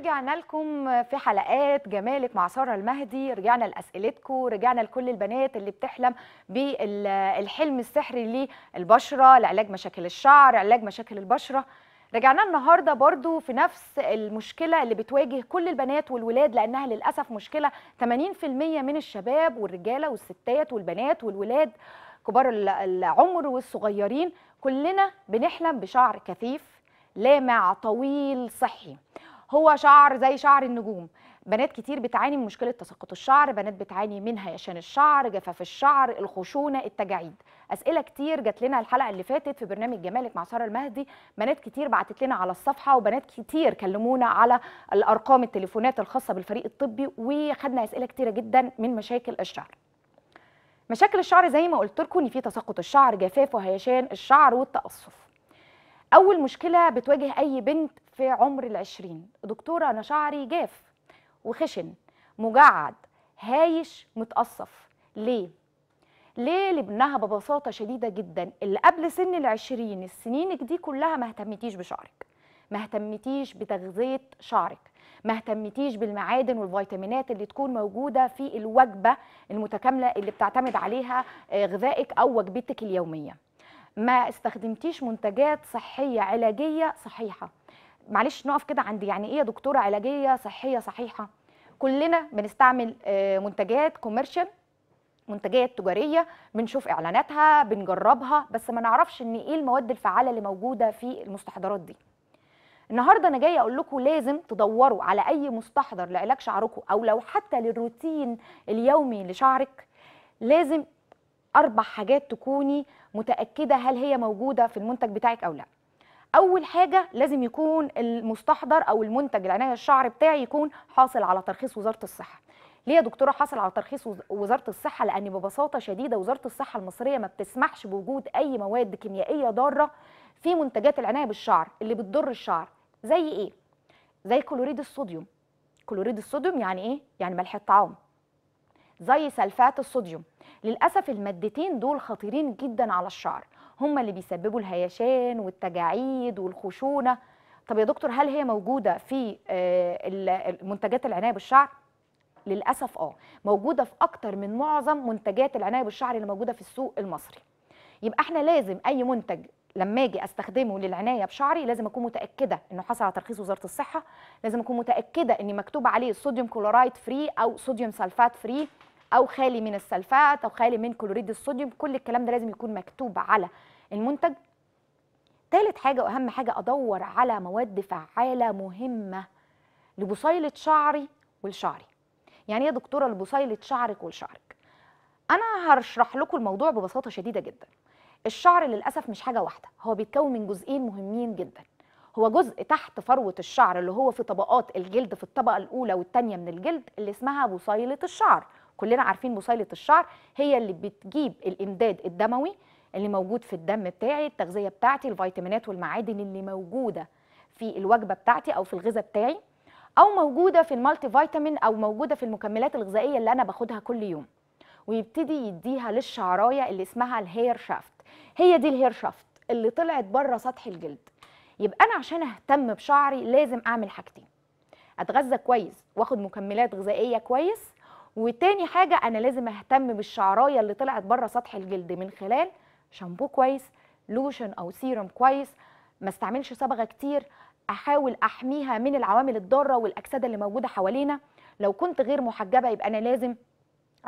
ورجعنا لكم في حلقات جمالك مع ساره المهدي رجعنا لاسئلتكم رجعنا لكل البنات اللي بتحلم بالحلم السحري للبشره لعلاج مشاكل الشعر علاج مشاكل البشره رجعنا النهارده برضو في نفس المشكله اللي بتواجه كل البنات والولاد لانها للاسف مشكله 80% من الشباب والرجاله والستات والبنات والولاد كبار العمر والصغيرين كلنا بنحلم بشعر كثيف لامع طويل صحي هو شعر زي شعر النجوم بنات كتير بتعاني من مشكله تساقط الشعر بنات بتعاني من هيشان الشعر جفاف الشعر الخشونه التجاعيد اسئله كتير جات لنا الحلقه اللي فاتت في برنامج جمالك مع ساره المهدي بنات كتير بعتت لنا على الصفحه وبنات كتير كلمونا على الارقام التليفونات الخاصه بالفريق الطبي وخدنا اسئله كتيره جدا من مشاكل الشعر مشاكل الشعر زي ما قلت لكم ان في تساقط الشعر جفاف وهيشان الشعر والتقصف اول مشكله بتواجه اي بنت في عمر العشرين دكتور أنا شعري جاف وخشن مجعد هايش متقصف ليه؟ ليه لابنها ببساطة شديدة جدا اللي قبل سن العشرين السنين دي كلها ما اهتمتيش بشعرك ما اهتمتيش بتغذية شعرك ما اهتمتيش بالمعادن والفيتامينات اللي تكون موجودة في الوجبة المتكاملة اللي بتعتمد عليها آه، غذائك أو وجبتك اليومية ما استخدمتيش منتجات صحية علاجية صحيحة معلش نقف كده عند يعني ايه يا دكتوره علاجيه صحيه صحيحه كلنا بنستعمل آه، منتجات كوميرشال منتجات تجاريه بنشوف اعلاناتها بنجربها بس ما نعرفش ان ايه المواد الفعاله اللي موجوده في المستحضرات دي النهارده انا جايه اقول لكم لازم تدوروا على اي مستحضر لعلاج شعركم او لو حتى للروتين اليومي لشعرك لازم اربع حاجات تكوني متاكده هل هي موجوده في المنتج بتاعك او لا اول حاجه لازم يكون المستحضر او المنتج العنايه الشعر بتاعي يكون حاصل على ترخيص وزاره الصحه ليه يا دكتوره حاصل على ترخيص وزاره الصحه لان ببساطه شديده وزاره الصحه المصريه ما بتسمحش بوجود اي مواد كيميائيه ضاره في منتجات العنايه بالشعر اللي بتضر الشعر زي ايه زي كلوريد الصوديوم كلوريد الصوديوم يعني ايه يعني ملح الطعام زي سلفات الصوديوم للاسف المادتين دول خطيرين جدا على الشعر هم اللي بيسببوا الهيشان والتجاعيد والخشونه طب يا دكتور هل هي موجوده في آه، منتجات العنايه بالشعر للاسف اه موجوده في اكتر من معظم منتجات العنايه بالشعر اللي موجوده في السوق المصري يبقى احنا لازم اي منتج لما اجي استخدمه للعنايه بشعري لازم اكون متاكده انه حصل على ترخيص وزاره الصحه لازم اكون متاكده ان مكتوب عليه صوديوم كلورايد فري او صوديوم سلفات فري او خالي من السلفات او خالي من كلوريد الصوديوم كل الكلام ده لازم يكون مكتوب على المنتج ثالث حاجه واهم حاجه ادور على مواد فعاله مهمه لبصيله شعري ولشعري يعني إيه يا دكتوره لبصيله شعرك ولشعرك انا هشرح لكم الموضوع ببساطه شديده جدا الشعر للاسف مش حاجه واحده هو بيتكون من جزئين مهمين جدا هو جزء تحت فروه الشعر اللي هو في طبقات الجلد في الطبقه الاولى والثانيه من الجلد اللي اسمها بصيله الشعر كلنا عارفين بصيله الشعر هي اللي بتجيب الامداد الدموي اللي موجود في الدم بتاعي التغذيه بتاعتي الفيتامينات والمعادن اللي موجوده في الوجبه بتاعتي او في الغذاء بتاعي او موجوده في المالتي فيتامين او موجوده في المكملات الغذائيه اللي انا باخدها كل يوم ويبتدي يديها للشعرايه اللي اسمها الهير شافت هي دي الهير شافت اللي طلعت بره سطح الجلد يبقى انا عشان اهتم بشعري لازم اعمل حاجتين اتغذى كويس واخد مكملات غذائيه كويس وتاني حاجه انا لازم اهتم بالشعرايه اللي طلعت بره سطح الجلد من خلال شامبو كويس لوشن او سيروم كويس ما استعملش صبغه كتير احاول احميها من العوامل الضاره والاكسده اللي موجوده حوالينا لو كنت غير محجبه يبقى انا لازم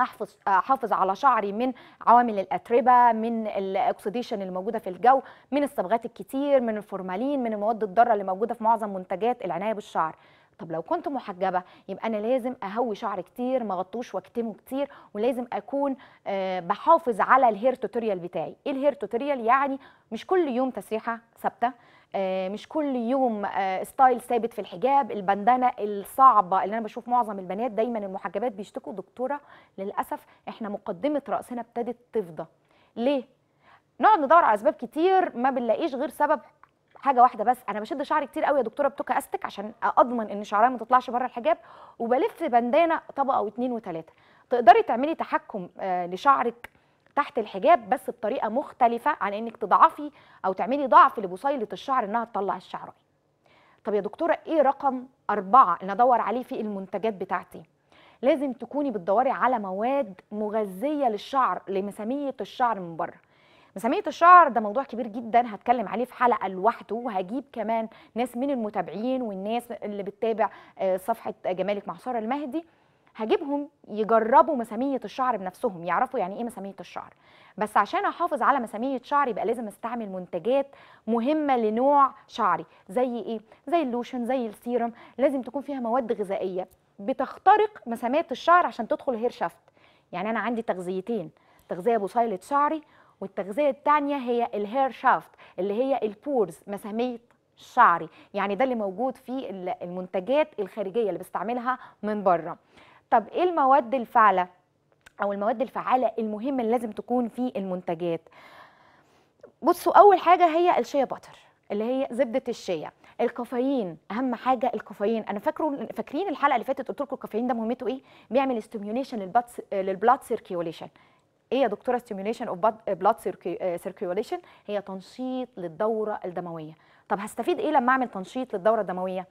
احفظ احافظ على شعري من عوامل الاتربه من الأكسديشن اللي موجوده في الجو من الصبغات الكتير من الفورمالين من المواد الضاره اللي موجوده في معظم منتجات العنايه بالشعر طب لو كنت محجبه يبقى انا لازم اهوي شعر كتير ما اغطوش واكتمه كتير ولازم اكون أه بحافظ على الهير توتوريال بتاعي ايه الهير توتوريال يعني مش كل يوم تسريحه ثابته آه، مش كل يوم ستايل آه، ثابت في الحجاب البندانه الصعبه اللي انا بشوف معظم البنات دايما المحجبات بيشتكوا دكتوره للاسف احنا مقدمه راسنا ابتدت تفضى ليه نقعد ندور على اسباب كتير ما بنلاقيش غير سبب حاجه واحده بس انا بشد شعري كتير قوي يا دكتوره بتوكا استك عشان اضمن ان شعرها ما تطلعش بره الحجاب وبلف بندانه طبقه واثنين وثلاثه تقدري تعملي تحكم آه، لشعرك تحت الحجاب بس بطريقه مختلفه عن انك تضعفي او تعملي ضعف لبصيله الشعر انها تطلع الشعر طب يا دكتوره ايه رقم أربعة اللي ادور عليه في المنتجات بتاعتي لازم تكوني بتدوري على مواد مغذيه للشعر لمساميه الشعر من بره مسامية الشعر ده موضوع كبير جدا هتكلم عليه في حلقة لوحده وهجيب كمان ناس من المتابعين والناس اللي بتتابع آه، صفحة جمالك مع سارة المهدي هجيبهم يجربوا مسامية الشعر بنفسهم يعرفوا يعني ايه مسامية الشعر بس عشان احافظ على مسامية شعري يبقى لازم استعمل منتجات مهمة لنوع شعري زي ايه زي اللوشن زي السيرم لازم تكون فيها مواد غذائية بتخترق مسامات الشعر عشان تدخل هير شافت يعني انا عندي تغذيتين تغذية بصيلة شعري والتغذيه الثانيه هي الهير شافت اللي هي البورز مسامية الشعري يعني ده اللي موجود في المنتجات الخارجيه اللي بستعملها من بره طب ايه المواد الفعاله او المواد الفعاله المهمه اللي لازم تكون في المنتجات بصوا اول حاجه هي الشيا باتر اللي هي زبده الشيا الكافيين اهم حاجه الكافيين انا فاكره فاكرين الحلقه اللي فاتت قلت لكم الكافيين ده مهمته ايه بيعمل استيميوليشن للبلاد سيركيوليشن ايه يا دكتوره ستيميوليشن اوف بلاد سيركيوليشن هي تنشيط للدوره الدمويه طب هستفيد ايه لما اعمل تنشيط للدوره الدمويه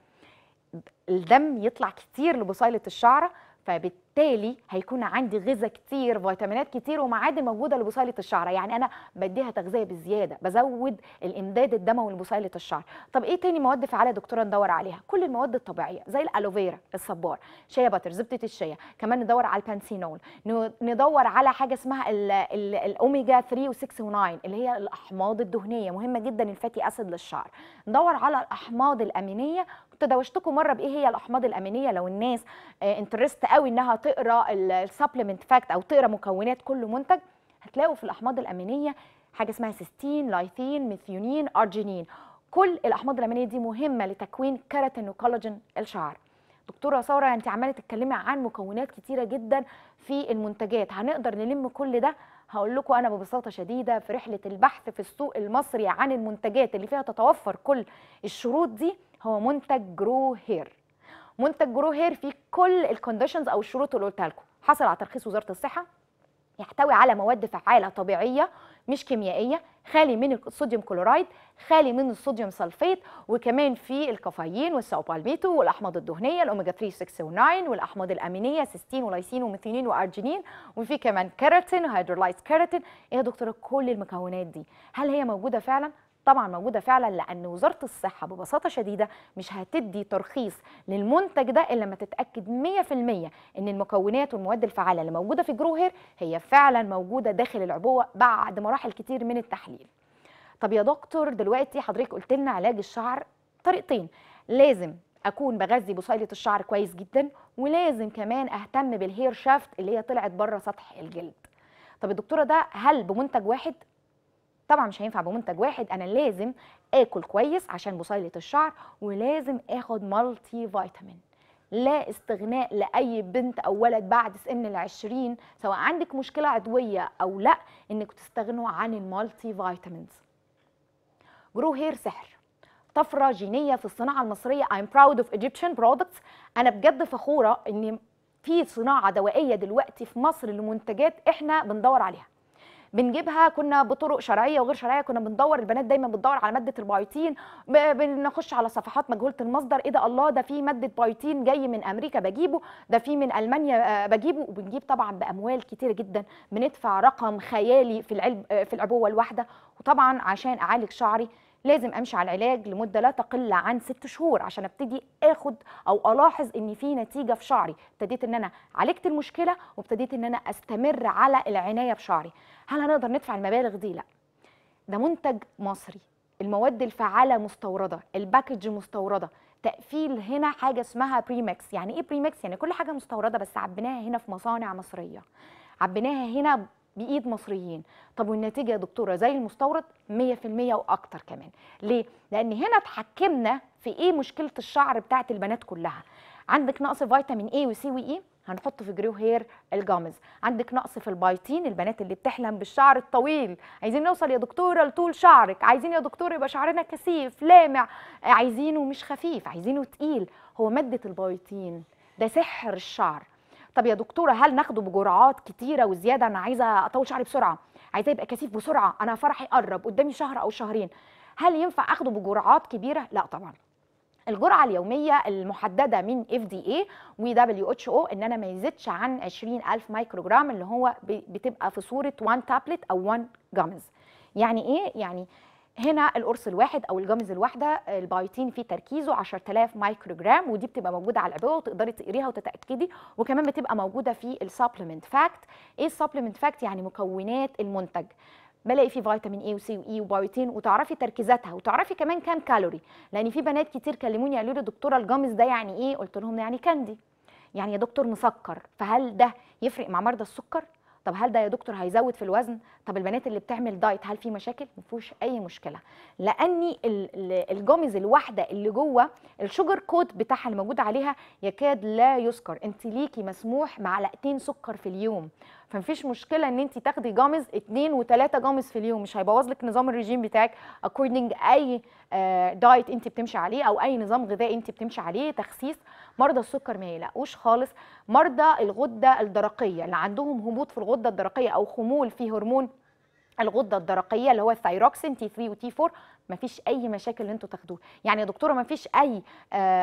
الدم يطلع كتير لبصيله الشعره فبالتالي وبالتالي هيكون عندي غذاء كتير فيتامينات كتير ومعادن موجوده لبصيله الشعر يعني انا بديها تغذيه بزياده بزود الامداد الدموي لبصيله الشعر طب ايه تاني مواد فعاله دكتوره ندور عليها كل المواد الطبيعيه زي الالوفيرا الصبار شيا باتر زبده الشيا كمان ندور على البانسينول ندور على حاجه اسمها الاوميجا 3 و6 و9 اللي هي الاحماض الدهنيه مهمه جدا الفاتي اسيد للشعر ندور على الاحماض الامينيه كنت دوشتكم مره بايه هي الاحماض الامينيه لو الناس انترست آه، قوي انها تقرا السبلمنت فاكت او تقرا مكونات كل منتج هتلاقوا في الاحماض الامينيه حاجه اسمها سيستين لايثين ميثيونين ارجينين كل الاحماض الامينيه دي مهمه لتكوين كيراتين وكولاجين الشعر دكتوره ساره انت عماله تتكلمي عن مكونات كتيره جدا في المنتجات هنقدر نلم كل ده هقول لكم انا ببساطه شديده في رحله البحث في السوق المصري عن المنتجات اللي فيها تتوفر كل الشروط دي هو منتج جرو هير منتج جرو هير فيه كل الكونديشنز او الشروط اللي قلتها لكم حصل على ترخيص وزاره الصحه يحتوي على مواد فعاله طبيعيه مش كيميائيه خالي من الصوديوم كلورايد خالي من الصوديوم سلفيت وكمان في الكافيين والسوبالميتو والاحماض الدهنيه الاوميجا 3 6 و9 والاحماض الامينيه سيستين ولايسين وميثينين وارجينين وفي كمان كيراتين هيدرولايز كيراتين ايه يا دكتوره كل المكونات دي هل هي موجوده فعلا طبعا موجوده فعلا لان وزاره الصحه ببساطه شديده مش هتدي ترخيص للمنتج ده الا لما تتاكد 100% ان المكونات والمواد الفعاله اللي موجوده في جروهر هي فعلا موجوده داخل العبوه بعد مراحل كتير من التحليل طب يا دكتور دلوقتي حضرتك قلت لنا علاج الشعر طريقتين لازم اكون بغذي بصيله الشعر كويس جدا ولازم كمان اهتم بالهير شافت اللي هي طلعت بره سطح الجلد طب الدكتوره ده هل بمنتج واحد طبعا مش هينفع بمنتج واحد انا لازم اكل كويس عشان بصيله الشعر ولازم اخد مالتي فيتامين لا استغناء لاي بنت او ولد بعد سن ال20 سواء عندك مشكله عضويه او لا انك تستغنوا عن المالتي فيتامينز جرو هير سحر طفره جينيه في الصناعه المصريه I'm proud of Egyptian products انا بجد فخوره ان في صناعه دوائيه دلوقتي في مصر لمنتجات احنا بندور عليها بنجيبها كنا بطرق شرعيه وغير شرعيه كنا بندور البنات دايما بتدور على ماده البايوتين بنخش على صفحات مجهوله المصدر ايه ده الله ده في ماده بايوتين جاي من امريكا بجيبه ده في من المانيا آه، بجيبه وبنجيب طبعا باموال كتير جدا بندفع رقم خيالي في العلب آه، في العبوه الواحده وطبعا عشان اعالج شعري لازم امشي على العلاج لمده لا تقل عن ست شهور عشان ابتدي اخد او الاحظ ان في نتيجه في شعري ابتديت ان انا عالجت المشكله وابتديت ان انا استمر على العنايه بشعري هل هنقدر ندفع المبالغ دي لا ده منتج مصري المواد الفعاله مستورده الباكج مستورده تقفيل هنا حاجه اسمها بريمكس يعني ايه بريمكس يعني كل حاجه مستورده بس عبيناها هنا في مصانع مصريه عبيناها هنا بايد مصريين طب والنتيجه يا دكتوره زي المستورد 100% واكتر كمان ليه لان هنا اتحكمنا في ايه مشكله الشعر بتاعه البنات كلها عندك نقص فيتامين اي وسي واي e؟ هنحط في جريو هير الجامز عندك نقص في البايتين البنات اللي بتحلم بالشعر الطويل عايزين نوصل يا دكتوره لطول شعرك عايزين يا دكتور يبقى شعرنا كثيف لامع عايزينه مش خفيف عايزينه تقيل هو ماده البايتين ده سحر الشعر طب يا دكتوره هل ناخده بجرعات كتيره وزياده انا عايزه اطول شعري بسرعه عايزاه يبقى كثيف بسرعه انا فرحي قرب قدامي شهر او شهرين هل ينفع اخده بجرعات كبيره لا طبعا الجرعه اليوميه المحدده من اف دي اي و دبليو اتش او ان انا ما يزيدش عن 20000 مايكروجرام اللي هو بتبقى في صوره 1 تابلت او 1 جامز يعني ايه يعني هنا القرص الواحد او الجامز الواحده البايتين فيه تركيزه 10000 مايكرو جرام ودي بتبقى موجوده على العبوه وتقدري تقريها وتتاكدي وكمان بتبقى موجوده في السبلمنت فاكت ايه السبلمنت فاكت يعني مكونات المنتج بلاقي فيه فيتامين اي وسي واي وبايوتين وتعرفي تركيزاتها وتعرفي كمان كام كالوري لان في بنات كتير كلموني قالوا لي دكتوره الجامز ده يعني ايه قلت لهم يعني كاندي يعني يا دكتور مسكر فهل ده يفرق مع مرضى السكر طب هل ده يا دكتور هيزود في الوزن طب البنات اللي بتعمل دايت هل في مشاكل ما فيهوش اي مشكله لاني الجمز الواحده اللي جوه الشوجر كود بتاعها اللي موجود عليها يكاد لا يذكر انت ليكي مسموح معلقتين سكر في اليوم فمفيش مشكله ان انت تاخدي جامز اتنين وتلاته جامز في اليوم مش هيبوظ لك نظام الرجيم بتاعك اكوردنج اي آه، دايت انت بتمشي عليه او اي نظام غذائي انت بتمشي عليه تخسيس مرضى السكر ما يلاقوش خالص مرضى الغده الدرقيه اللي عندهم هبوط في الغده الدرقيه او خمول في هرمون الغده الدرقيه اللي هو الثايروكسين تي 3 وتي 4 مفيش اي مشاكل اللي انتوا تاخدوه يعني يا دكتوره مفيش اي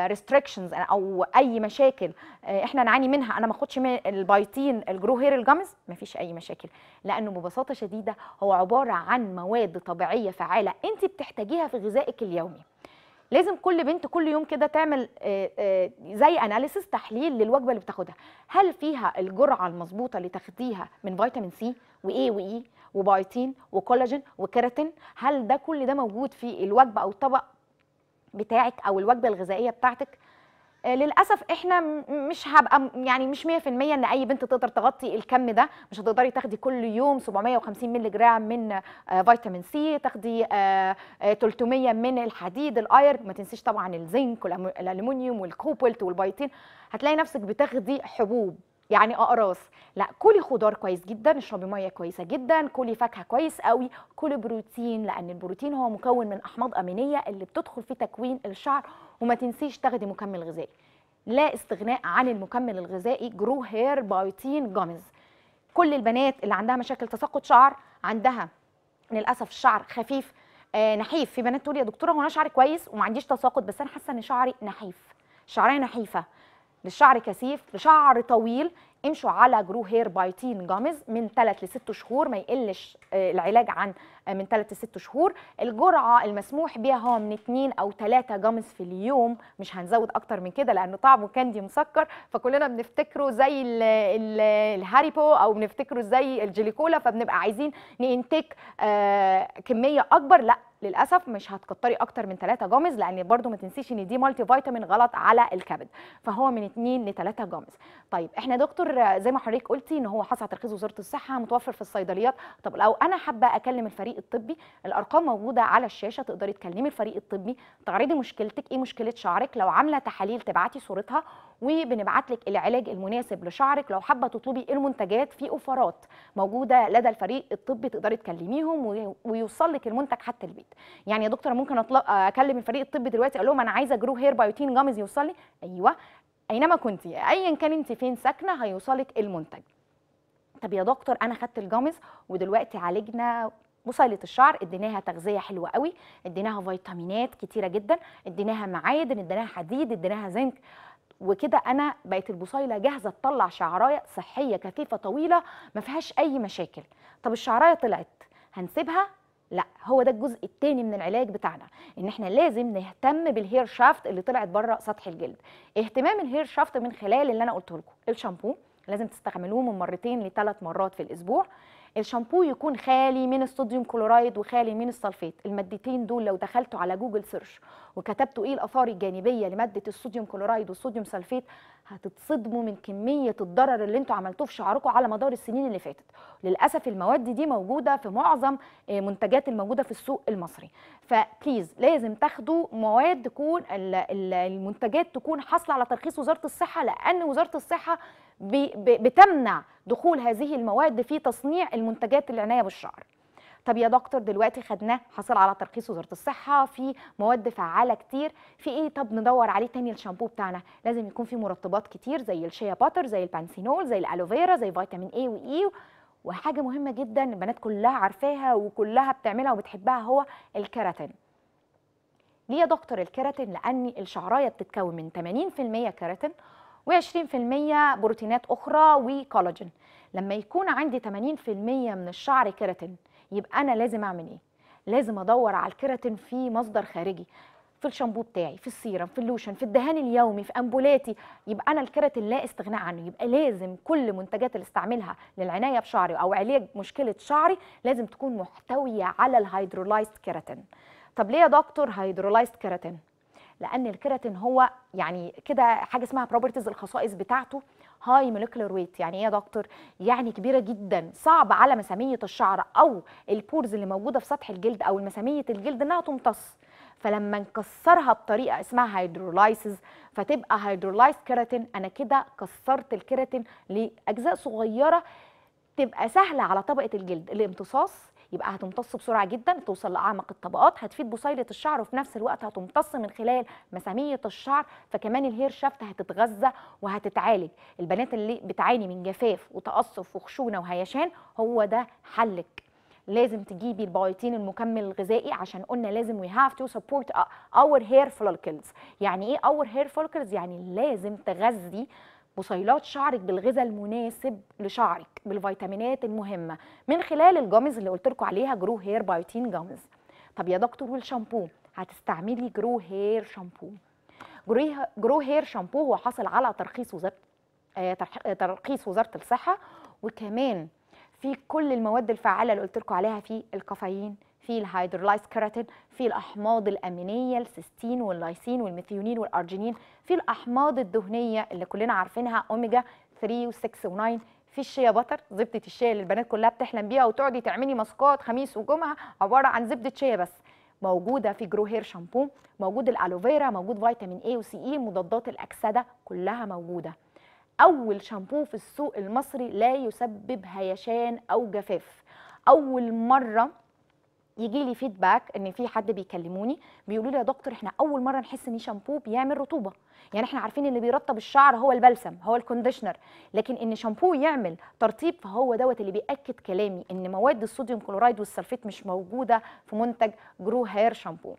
ريستريكشنز آه، او اي مشاكل آه، احنا نعاني منها انا ما اخدش البايتين الجرو هير الجمز مفيش اي مشاكل لانه ببساطه شديده هو عباره عن مواد طبيعيه فعاله انت بتحتاجيها في غذائك اليومي لازم كل بنت كل يوم كده تعمل آه، آه، زي اناليسيس تحليل للوجبه اللي بتاخدها هل فيها الجرعه المظبوطه اللي تاخديها من فيتامين سي وايه وايه وبايتين وكولاجين وكيراتين هل ده كل ده موجود في الوجبه او الطبق بتاعك او الوجبه الغذائيه بتاعتك آه، للاسف احنا مش هبقى يعني مش 100% ان اي بنت تقدر تغطي الكم ده مش هتقدري تاخدي كل يوم 750 مللي جرام من آه، فيتامين سي تاخدي 300 آه، من الحديد الاير ما تنسيش طبعا الزنك والالومنيوم والكوبولت والبيتين هتلاقي نفسك بتاخدي حبوب يعني اقراص لا كلي خضار كويس جدا اشربي ميه كويسه جدا كلي فاكهه كويس قوي كلي بروتين لان البروتين هو مكون من احماض امينيه اللي بتدخل في تكوين الشعر وما تنسيش تاخدي مكمل غذائي لا استغناء عن المكمل الغذائي جرو هير بايتين جامز كل البنات اللي عندها مشاكل تساقط شعر عندها للاسف الشعر خفيف آه نحيف في بنات تقول يا دكتوره هو انا شعري كويس وما عنديش تساقط بس انا حاسه ان شعري نحيف شعري نحيفه للشعر كثيف لشعر طويل امشوا على جرو هير بايتين جامز من 3 ل 6 شهور ما يقلش آه، العلاج عن آه، من 3 ل 6 شهور الجرعه المسموح بيها هو من 2 او 3 جامز في اليوم مش هنزود اكتر من كده لانه طعمه كاندي مسكر فكلنا بنفتكره زي الهاريبو او بنفتكره زي الجليكولا فبنبقى عايزين ننتج آه، كميه اكبر لا للاسف مش هتكتري اكتر من 3 جامز لان برده ما تنسيش ان دي مالتي فيتامين غلط على الكبد فهو من 2 ل 3 جامز طيب احنا دكتور زي ما حضرتك قلتي ان هو حصل تركيز ترخيص وزاره الصحه متوفر في الصيدليات طب لو انا حابه اكلم الفريق الطبي الارقام موجوده على الشاشه تقدري تكلمي الفريق الطبي تعرضي مشكلتك ايه مشكله شعرك لو عامله تحاليل تبعتي صورتها وبنبعت لك العلاج المناسب لشعرك لو حابه تطلبي المنتجات في اوفرات موجوده لدى الفريق الطبي تقدري تكلميهم ويوصل لك المنتج حتى البيت يعني يا دكتوره ممكن أطلق اكلم الفريق الطبي دلوقتي اقول لهم انا عايزه جرو هير بايوتين جامز يوصل لي ايوه اينما كنت ايا كان انت فين ساكنه هيوصلك المنتج طب يا دكتور انا خدت الجامز ودلوقتي عالجنا بصيلة الشعر اديناها تغذية حلوة قوي اديناها فيتامينات كتيرة جدا اديناها معادن اديناها حديد اديناها زنك وكده انا بقت البصيله جاهزه تطلع شعرايه صحيه كثيفه طويله ما فيهاش اي مشاكل طب الشعرايه طلعت هنسيبها لا هو ده الجزء الثاني من العلاج بتاعنا ان احنا لازم نهتم بالهير شافت اللي طلعت بره سطح الجلد اهتمام الهير شافت من خلال اللي انا قلته لكم الشامبو لازم تستعملوه من مرتين لثلاث مرات في الاسبوع الشامبو يكون خالي من الصوديوم كلورايد وخالي من الصلفيت المادتين دول لو دخلتوا على جوجل سيرش وكتبتوا ايه الاثار الجانبيه لماده الصوديوم كلورايد والصوديوم سلفيت هتتصدموا من كميه الضرر اللي انتوا عملتوه في شعركم على مدار السنين اللي فاتت للاسف المواد دي موجوده في معظم آه، منتجات الموجوده في السوق المصري فبليز لازم تاخدوا مواد تكون المنتجات تكون حاصله على ترخيص وزاره الصحه لان وزاره الصحه بتمنع دخول هذه المواد في تصنيع المنتجات العنايه بالشعر طب يا دكتور دلوقتي خدناه حصل على ترخيص وزاره الصحه في مواد فعاله كتير في ايه طب ندور عليه تاني الشامبو بتاعنا لازم يكون في مرطبات كتير زي الشيا باتر زي البانسينول زي الالوفيرا زي فيتامين اي واي وحاجه مهمه جدا البنات كلها عارفاها وكلها بتعملها وبتحبها هو الكيراتين ليه يا دكتور الكيراتين لان الشعرايه بتتكون من 80% كيراتين و20% بروتينات اخرى وكولاجين لما يكون عندي 80% من الشعر كيراتين يبقى انا لازم اعمل ايه لازم ادور على الكيراتين في مصدر خارجي في الشامبو بتاعي في السيرم في اللوشن في الدهان اليومي في امبولاتي يبقى انا الكيراتين لا استغناء عنه يبقى لازم كل منتجات اللي استعملها للعنايه بشعري او علاج مشكله شعري لازم تكون محتويه على الهيدرولايزد كيراتين طب ليه يا دكتور هيدرولايزد كيراتين لان الكيراتين هو يعني كده حاجه اسمها بروبرتيز الخصائص بتاعته هاي مولكيولر ويت يعني ايه يا دكتور يعني كبيره جدا صعب على مساميه الشعر او البورز اللي موجوده في سطح الجلد او مساميه الجلد انها تمتص فلما نكسرها بطريقه اسمها هيدرولايسز فتبقى هيدرولايز كيراتين انا كده كسرت الكيراتين لاجزاء صغيره تبقى سهله على طبقه الجلد الامتصاص يبقى هتمتص بسرعه جدا توصل لاعمق الطبقات هتفيد بصيله الشعر وفي نفس الوقت هتمتص من خلال مساميه الشعر فكمان الهير شافت هتتغذى وهتتعالج البنات اللي بتعاني من جفاف وتقصف وخشونه وهيشان هو ده حلك لازم تجيبي البياضين المكمل الغذائي عشان قلنا لازم we have to support our hair follicles يعني ايه our hair follicles يعني لازم تغذي بصيلات شعرك بالغذاء المناسب لشعرك بالفيتامينات المهمه من خلال الجامز اللي قلت لكم عليها جرو هير بايوتين جامز طب يا دكتور والشامبو هتستعملي جرو هير شامبو جرو هير شامبو هو حصل على ترخيص وزاره آه، ترخيص وزاره الصحه وكمان في كل المواد الفعاله اللي قلت لكم عليها في الكافيين في الهيدرولايز كيراتين في الأحماض الأمينية السيستين واللايسين والميثيونين والأرجينين في الأحماض الدهنية اللي كلنا عارفينها أوميجا 3 و6 و9 في الشيا بتر زبدة الشيا اللي البنات كلها بتحلم بيها وتقعدي تعملي ماسكات خميس وجمعة عبارة عن زبدة شيا بس موجودة في جرو هير شامبو موجود الألوفيرا موجود فيتامين اي وسي اي مضادات الأكسدة كلها موجودة أول شامبو في السوق المصري لا يسبب هيشان أو جفاف أول مرة يجي لي فيدباك ان في حد بيكلموني بيقولوا لي يا دكتور احنا اول مره نحس ان شامبو بيعمل رطوبه يعني احنا عارفين اللي بيرطب الشعر هو البلسم هو الكونديشنر لكن ان شامبو يعمل ترطيب فهو دوت اللي بياكد كلامي ان مواد الصوديوم كلورايد والسلفيت مش موجوده في منتج جرو هير شامبو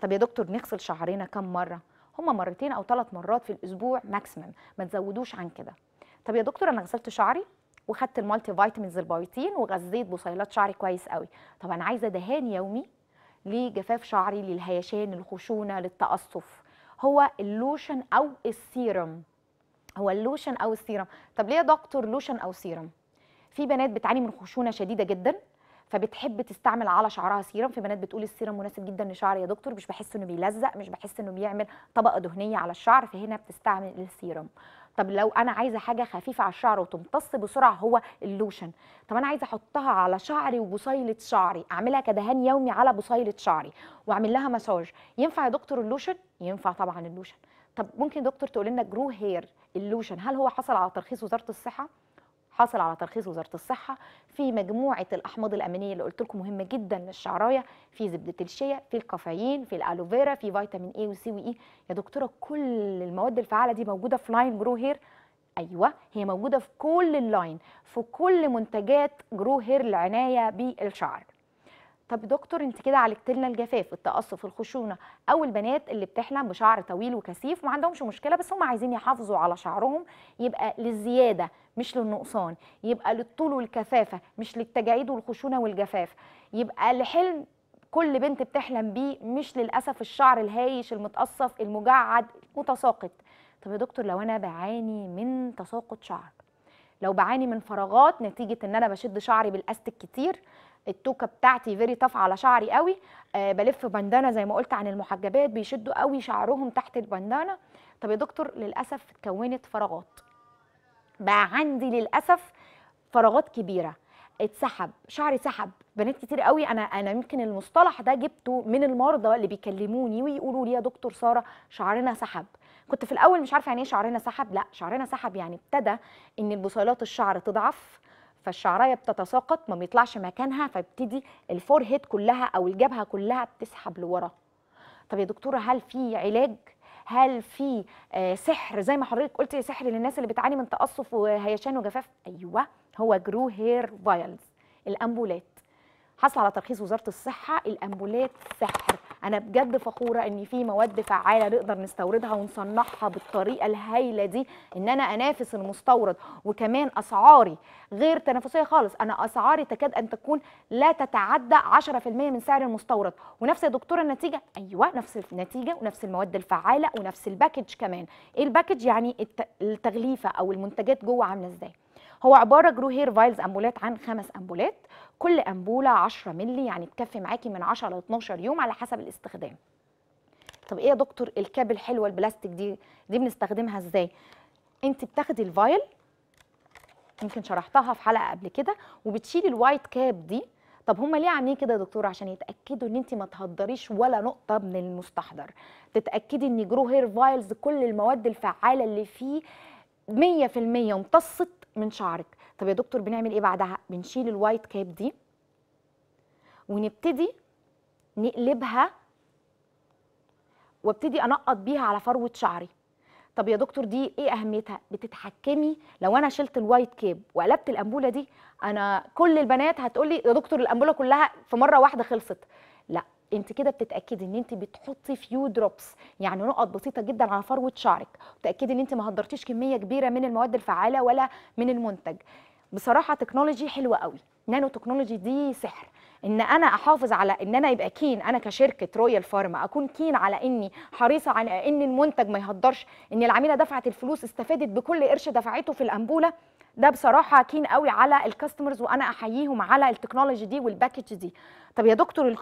طب يا دكتور نغسل شعرنا كم مره هما مرتين او ثلاث مرات في الاسبوع ماكسيمم ما تزودوش عن كده طب يا دكتور انا غسلت شعري وخدت المالتي فيتامينز البيوتين وغذيت بصيلات شعري كويس قوي طب انا عايزه دهان يومي لجفاف شعري للهيشان الخشونه للتقصف هو اللوشن او السيرم هو اللوشن او السيرم طب ليه يا دكتور لوشن او سيرم في بنات بتعاني من خشونه شديده جدا فبتحب تستعمل على شعرها سيرم في بنات بتقول السيرم مناسب جدا لشعري يا دكتور مش بحس انه بيلزق مش بحس انه بيعمل طبقه دهنيه على الشعر فهنا بتستعمل السيرم طب لو انا عايزه حاجه خفيفه على الشعر وتمتص بسرعه هو اللوشن طب انا عايزه احطها على شعري وبصيله شعري اعملها كدهان يومي على بصيله شعري واعمل لها مساج ينفع يا دكتور اللوشن ينفع طبعا اللوشن طب ممكن دكتور تقول لنا جرو هير اللوشن هل هو حصل على ترخيص وزاره الصحه حاصل على ترخيص وزاره الصحه في مجموعه الاحماض الامينيه اللي قلت لكم مهمه جدا للشعرايه في زبده الشيا في الكافيين في الالوفيرا في فيتامين اي وسي واي يا دكتوره كل المواد الفعاله دي موجوده في لاين جرو هير ايوه هي موجوده في كل اللاين في كل منتجات جرو هير العنايه بالشعر طب دكتور انت كده عالجت لنا الجفاف التقصف الخشونه او البنات اللي بتحلم بشعر طويل وكثيف وما عندهمش مشكله بس هم عايزين يحافظوا على شعرهم يبقى للزياده مش للنقصان يبقى للطول والكثافه مش للتجاعيد والخشونه والجفاف يبقى لحلم كل بنت بتحلم بيه مش للاسف الشعر الهايش المتقصف المجعد متساقط طب يا دكتور لو انا بعاني من تساقط شعر لو بعاني من فراغات نتيجه ان انا بشد شعري بالاستك كتير التوكه بتاعتي فيري طف على شعري قوي آه بلف بندانه زي ما قلت عن المحجبات بيشدوا قوي شعرهم تحت البندانه طب يا دكتور للاسف اتكونت فراغات بقى عندي للاسف فراغات كبيره اتسحب شعري سحب بنات كتير قوي انا انا يمكن المصطلح ده جبته من المرضى اللي بيكلموني ويقولوا لي يا دكتور ساره شعرنا سحب كنت في الاول مش عارفه يعني ايه شعرنا سحب لا شعرنا سحب يعني ابتدى ان البصيلات الشعر تضعف فالشعرايه بتتساقط ما بيطلعش مكانها فبتدي الفور هيد كلها او الجبهه كلها بتسحب لورا طب يا دكتوره هل في علاج هل في آه سحر زي ما حضرتك قلتي سحر للناس اللي بتعاني من تقصف وهيشان وجفاف ايوه هو جرو هير فايلز الامبولات حصل على ترخيص وزاره الصحه الامبولات سحر انا بجد فخوره ان في مواد فعاله نقدر نستوردها ونصنعها بالطريقه الهايله دي ان انا انافس المستورد وكمان اسعاري غير تنافسيه خالص انا اسعاري تكاد ان تكون لا تتعدى 10% من سعر المستورد ونفس يا دكتوره النتيجه ايوه نفس النتيجه ونفس المواد الفعاله ونفس الباكج كمان ايه الباكج يعني التغليفه او المنتجات جوه عامله ازاي هو عباره جرو هير فايلز امبولات عن خمس امبولات كل أنبولة 10 مللي يعني تكفي معاكي من 10 ل 12 يوم على حسب الاستخدام طب ايه يا دكتور الكاب الحلوه البلاستيك دي دي بنستخدمها ازاي انت بتاخدي الفايل يمكن شرحتها في حلقه قبل كده وبتشيلي الوايت كاب دي طب هم ليه عاملين كده يا دكتور عشان يتاكدوا ان انت ما تهدريش ولا نقطه من المستحضر تتاكدي ان جرو هير فايلز كل المواد الفعاله اللي فيه 100% امتصت من شعرك طب يا دكتور بنعمل ايه بعدها بنشيل الوايت كاب دي ونبتدي نقلبها وابتدي انقط بيها على فروه شعري طب يا دكتور دي ايه اهميتها بتتحكمي لو انا شلت الوايت كاب وقلبت الانبوله دي انا كل البنات هتقولي يا دكتور الانبوله كلها في مره واحده خلصت لا انت كده بتتاكدي ان انت بتحطي فيو دروبس يعني نقط بسيطه جدا على فروه شعرك وتاكدي ان انت ما هدرتيش كميه كبيره من المواد الفعاله ولا من المنتج بصراحه تكنولوجي حلوه قوي نانو تكنولوجي دي سحر ان انا احافظ على ان انا يبقى كين انا كشركه رويال فارما اكون كين على اني حريصه على ان المنتج ما يهدرش ان العميله دفعت الفلوس استفادت بكل قرش دفعته في الانبوله ده بصراحه كين قوي على الكاستمرز وانا احييهم على التكنولوجي دي والباكج دي طب يا دكتور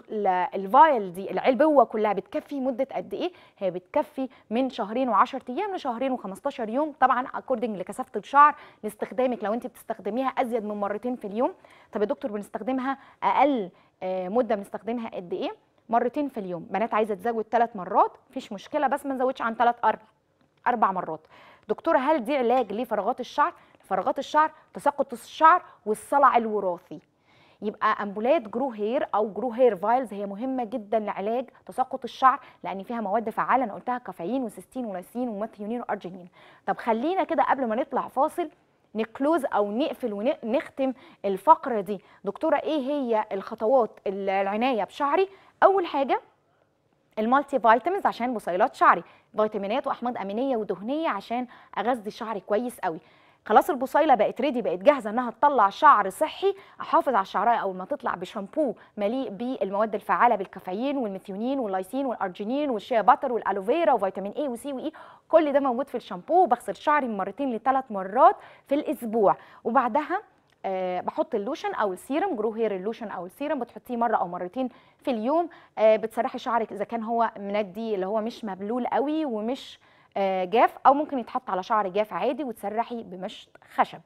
الفايل دي العلبوه كلها بتكفي مده قد ايه هي بتكفي من شهرين و10 ايام لشهرين و15 يوم طبعا اكوردنج لكثافه الشعر لاستخدامك لو انت بتستخدميها ازيد من مرتين في اليوم طب يا دكتور بنستخدمها اقل آه، مده بنستخدمها قد ايه مرتين في اليوم بنات عايزه تزود ثلاث مرات مفيش مشكله بس ما نزودش عن ثلاث اربع اربع مرات دكتوره هل دي علاج لفراغات الشعر فراغات الشعر تساقط الشعر والصلع الوراثي يبقى امبولات جرو هير او جرو هير فايلز هي مهمه جدا لعلاج تساقط الشعر لان فيها مواد فعاله انا قلتها كافيين وسيستين ونيسين وماثيونين وارجينين طب خلينا كده قبل ما نطلع فاصل نكلوز او نقفل ونختم الفقره دي دكتوره ايه هي الخطوات العنايه بشعري اول حاجه المالتي فيتامينز عشان بصيلات شعري فيتامينات واحماض امينيه ودهنيه عشان اغذي شعري كويس قوي خلاص البصيله بقت ريدي بقت جاهزه انها تطلع شعر صحي احافظ على شعرها اول ما تطلع بشامبو مليء بالمواد الفعاله بالكافيين والميثيونين واللايسين والارجينين والشيا باتر والالوفيرا وفيتامين اي وسي واي كل ده موجود في الشامبو وبغسل شعري من مرتين لثلاث مرات في الاسبوع وبعدها أه بحط اللوشن او السيرم جرو هير اللوشن او السيرم بتحطيه مره او مرتين في اليوم أه بتسرحي شعرك اذا كان هو مندي اللي هو مش مبلول قوي ومش آه، جاف او ممكن يتحط على شعر جاف عادي وتسرحي بمشط خشب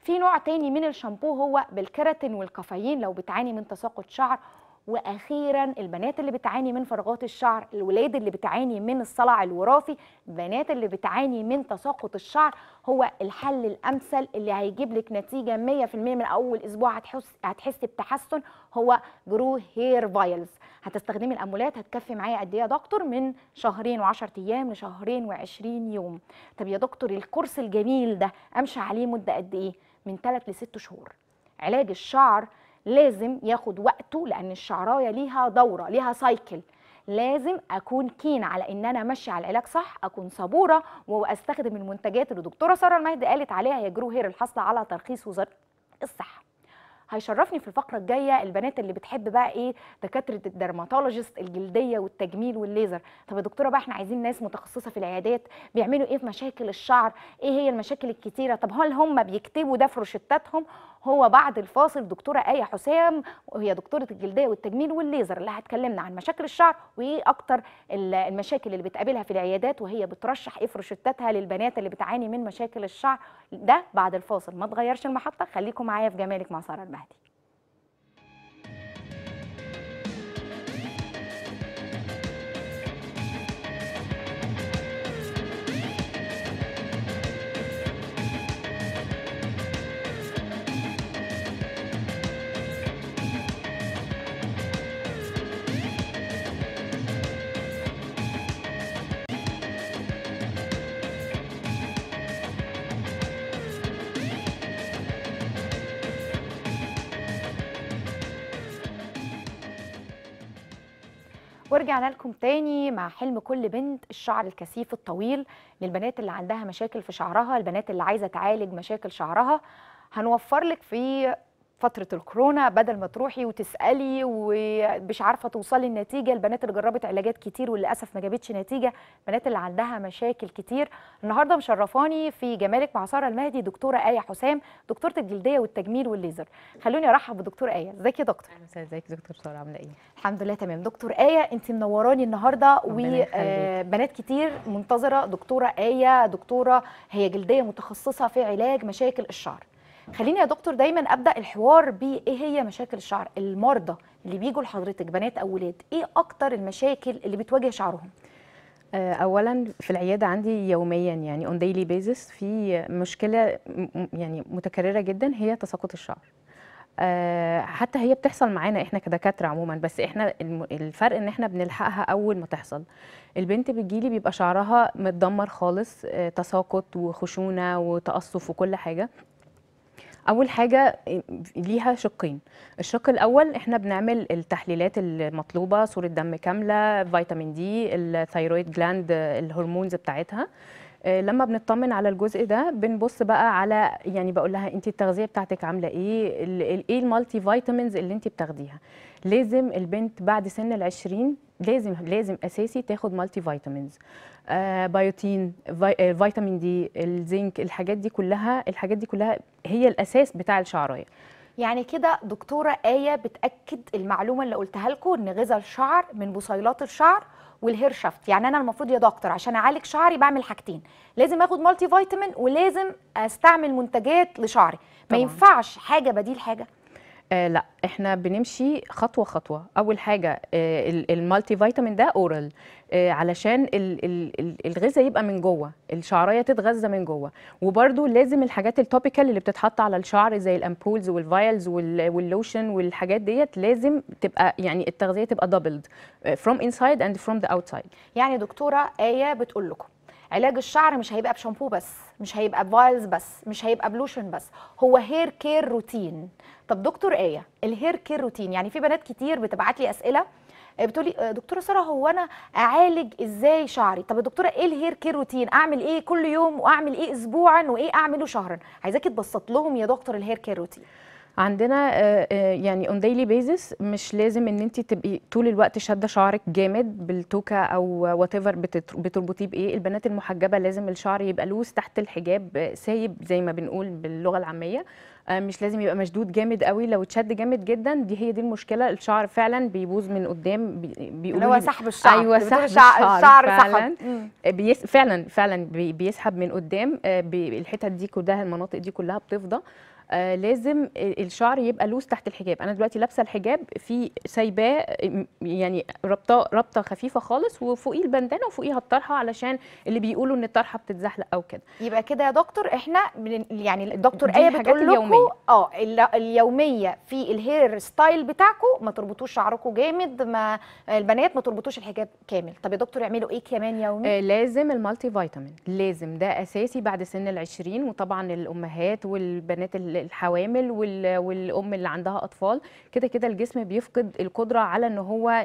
في نوع تاني من الشامبو هو بالكيراتين والكافيين لو بتعاني من تساقط شعر واخيرا البنات اللي بتعاني من فراغات الشعر الولاد اللي بتعاني من الصلع الوراثي البنات اللي بتعاني من تساقط الشعر هو الحل الامثل اللي هيجيب لك نتيجه 100% من اول اسبوع هتحس هتحسي بتحسن هو جرو هير فايلز هتستخدمي الامولات هتكفي معايا قد ايه يا دكتور من شهرين و10 ايام لشهرين و20 يوم طب يا دكتور الكورس الجميل ده امشي عليه مده قد ايه من 3 ل 6 شهور علاج الشعر لازم ياخد وقته لان الشعرايه ليها دوره ليها سايكل لازم اكون كين على ان انا ماشيه على العلاج صح اكون صبوره واستخدم المنتجات اللي دكتوره ساره المهدي قالت عليها يا جرو هير الحاصله على ترخيص وزاره الصحه هيشرفني في الفقره الجايه البنات اللي بتحب بقى ايه دكاتره الدرماتولوجيست الجلديه والتجميل والليزر طب يا دكتوره بقى احنا عايزين ناس متخصصه في العيادات بيعملوا ايه في مشاكل الشعر ايه هي المشاكل الكتيره طب هل هم بيكتبوا ده في روشتاتهم هو بعد الفاصل دكتوره ايه حسام وهي دكتوره الجلديه والتجميل والليزر اللي هتكلمنا عن مشاكل الشعر وايه اكتر المشاكل اللي بتقابلها في العيادات وهي بترشح ايه في روشتاتها للبنات اللي بتعاني من مشاكل الشعر ده بعد الفاصل ما تغيرش المحطه خليكم معايا في جمالك مع ساره مهدي ورجعنا لكم تاني مع حلم كل بنت الشعر الكثيف الطويل للبنات اللي عندها مشاكل في شعرها البنات اللي عايزه تعالج مشاكل شعرها هنوفر لك في فتره الكورونا بدل ما تروحي وتسالي ومش عارفه توصلي النتيجه البنات اللي جربت علاجات كتير وللاسف ما جابتش نتيجه البنات اللي عندها مشاكل كتير النهارده مشرفاني في جمالك مع ساره المهدي دكتوره ايه حسام دكتوره الجلديه والتجميل والليزر خلوني ارحب بدكتور ايه ازيك يا دكتور اهلا وسهلا ازيك دكتور ساره عامله ايه الحمد لله تمام دكتور ايه انت منوراني النهارده وبنات آه، كتير منتظره دكتوره ايه دكتوره هي جلديه متخصصه في علاج مشاكل الشعر خليني يا دكتور دايما ابدا الحوار بايه هي مشاكل الشعر المرضى اللي بيجوا لحضرتك بنات او ولاد ايه اكتر المشاكل اللي بتواجه شعرهم آه، اولا في العياده عندي يوميا يعني اون ديلي بيزس في مشكله يعني متكرره جدا هي تساقط الشعر آه، حتى هي بتحصل معانا احنا كدكاتره عموما بس احنا الفرق ان احنا بنلحقها اول ما تحصل البنت بتجيلي بيبقى شعرها متدمر خالص آه، تساقط وخشونه وتقصف وكل حاجه اول حاجه ليها شقين الشق الاول احنا بنعمل التحليلات المطلوبه صوره دم كامله فيتامين دي الثايرويد جلاند الهرمونز بتاعتها آه، لما بنطمن على الجزء ده بنبص بقى على يعني بقول لها انت التغذيه بتاعتك عامله ايه ايه المالتي فيتامينز اللي انت بتاخديها لازم البنت بعد سن العشرين لازم لازم اساسي تاخد مالتي فيتامينز آه بايوتين في... فيتامين دي الزنك الحاجات دي كلها الحاجات دي كلها هي الاساس بتاع الشعرايه يعني كده دكتوره ايه بتاكد المعلومه اللي قلتها لكم ان غذاء الشعر من بصيلات الشعر والهير شافت يعني انا المفروض يا دكتور عشان اعالج شعري بعمل حاجتين لازم اخد مالتي فيتامين ولازم استعمل منتجات لشعري ما ينفعش حاجه بديل حاجه آه لا احنا بنمشي خطوه خطوه اول حاجه آه المالتي فيتامين ده اورال آه علشان الغذاء يبقى من جوه الشعريه تتغذى من جوه وبرده لازم الحاجات التوبيكال اللي بتتحط على الشعر زي الامبولز والفايلز واللوشن والحاجات ديت لازم تبقى يعني التغذيه تبقى دبلد فروم انسايد اند فروم ذا اوتسايد يعني دكتوره ايه بتقول لكم علاج الشعر مش هيبقى بشامبو بس مش هيبقى بفايلز بس مش هيبقى بلوشن بس هو هير كير روتين طب دكتور ايه الهير كير روتين يعني في بنات كتير بتبعت لي اسئله آه، بتقولي آه، دكتوره ساره هو انا اعالج ازاي شعري طب يا دكتوره ايه الهير كير روتين اعمل ايه كل يوم واعمل ايه اسبوعا وايه اعمله شهرا عايزاكي تبسط لهم يا دكتور الهير كير روتين عندنا آه، آه، يعني اون ديلي بيزس مش لازم ان انت تبقي طول الوقت شاده شعرك جامد بالتوكه او وات ايفر بتربطيه بايه البنات المحجبه لازم الشعر يبقى لوز تحت الحجاب آه، سايب زي ما بنقول باللغه العاميه مش لازم يبقى مشدود جامد قوي لو اتشد جامد جدا دي هي دي المشكله الشعر فعلا بيبوظ من قدام بيقولوا هو سحب الشعر ايوه سحب الشعر, الشعر فعلا بيس فعلا فعلا بيسحب من قدام الحتت دي كلها المناطق دي كلها بتفضى آه، لازم الشعر يبقى لوز تحت الحجاب انا دلوقتي لابسه الحجاب في سايباه يعني ربطه ربطه خفيفه خالص وفوقيه البندانه وفوقيها الطرحه علشان اللي بيقولوا ان الطرحه بتتزحلق او كده يبقى كده يا دكتور احنا يعني الدكتور ايه بتقول لكم اه اليوميه في الهير ستايل بتاعكم ما تربطوش شعركم جامد ما البنات ما تربطوش الحجاب كامل طب يا دكتور اعملوا ايه كمان يومي آه لازم المالتي فيتامين لازم ده اساسي بعد سن ال20 وطبعا الامهات والبنات اللي الحوامل والام اللي عندها اطفال كده كده الجسم بيفقد القدره على ان هو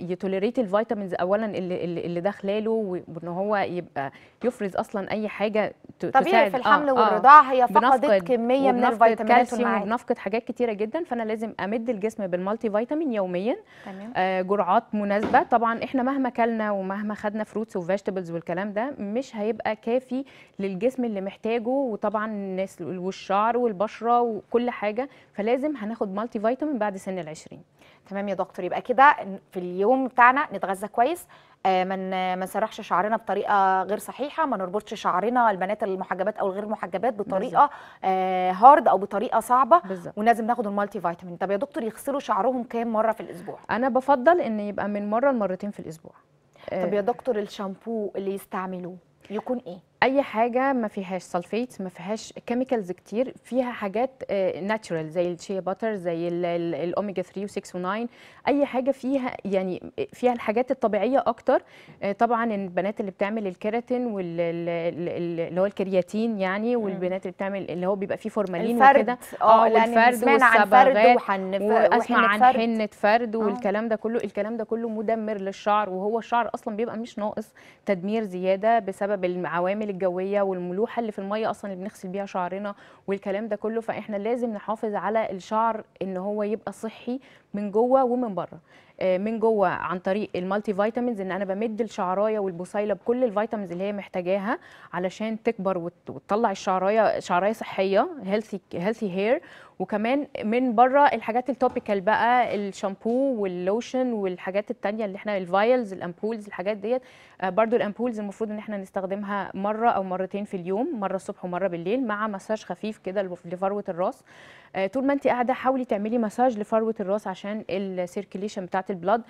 يتوليريت الفيتامينز اولا اللي, اللي داخله له وان هو يبقى يفرز اصلا اي حاجه طبيعي في الحمل آه, آه. والرضاعه آه هي فقدت كميه من الفيتامينات والمعادن بنفقد حاجات كتيره جدا فانا لازم امد الجسم بالمالتي فيتامين يوميا تمام. آه جرعات مناسبه طبعا احنا مهما كلنا ومهما خدنا فروتس وفيجيتابلز والكلام ده مش هيبقى كافي للجسم اللي محتاجه وطبعا الناس والشعر وال البشره وكل حاجه فلازم هناخد مالتي فيتامين بعد سن العشرين تمام يا دكتور يبقى كده في اليوم بتاعنا نتغذى كويس آه، ما نسرحش شعرنا بطريقه غير صحيحه ما نربطش شعرنا البنات المحجبات او الغير محجبات بطريقه آه هارد او بطريقه صعبه بالزبط. ولازم ناخد المالتي فيتامين طب يا دكتور يغسلوا شعرهم كام مره في الاسبوع انا بفضل ان يبقى من مره لمرتين في الاسبوع طب يا آه. دكتور الشامبو اللي يستعملوه يكون ايه اي حاجه ما فيهاش سلفيت ما فيهاش كيميكالز كتير فيها حاجات ناتشرال آه، زي الشيا باتر زي الاوميجا 3 و6 و9 اي حاجه فيها يعني فيها الحاجات الطبيعيه اكتر آه، طبعا البنات اللي بتعمل الكيراتين واللي هو الكرياتين يعني والبنات اللي بتعمل اللي هو بيبقى فيه فورمالين وكده اه, آه، يعني والفرد وحن واسمع عن حنه فرد والكلام ده كله الكلام ده كله مدمر للشعر وهو الشعر اصلا بيبقى مش ناقص تدمير زياده بسبب العوامل الجويه والملوحه اللي في الميه اصلا اللي بنغسل بيها شعرنا والكلام ده كله فاحنا لازم نحافظ على الشعر ان هو يبقى صحي من جوه ومن بره آه، من جوه عن طريق المالتي فيتامينز ان انا بمد الشعرايه والبصيله بكل الفيتامينز اللي هي محتاجاها علشان تكبر وتطلع الشعرايه شعرايه صحيه هيلثي هيلثي هير وكمان من بره الحاجات التوبيكال بقى الشامبو واللوشن والحاجات التانية اللي احنا الفايلز الامبولز الحاجات ديت آه، برضو الامبولز المفروض ان احنا نستخدمها مره او مرتين في اليوم مره الصبح ومره بالليل مع مساج خفيف كده لفروه الراس آه، طول ما انت قاعده حاولي تعملي مساج لفروه الراس عشان السيركيليشن بتاعه بتاعت البلاد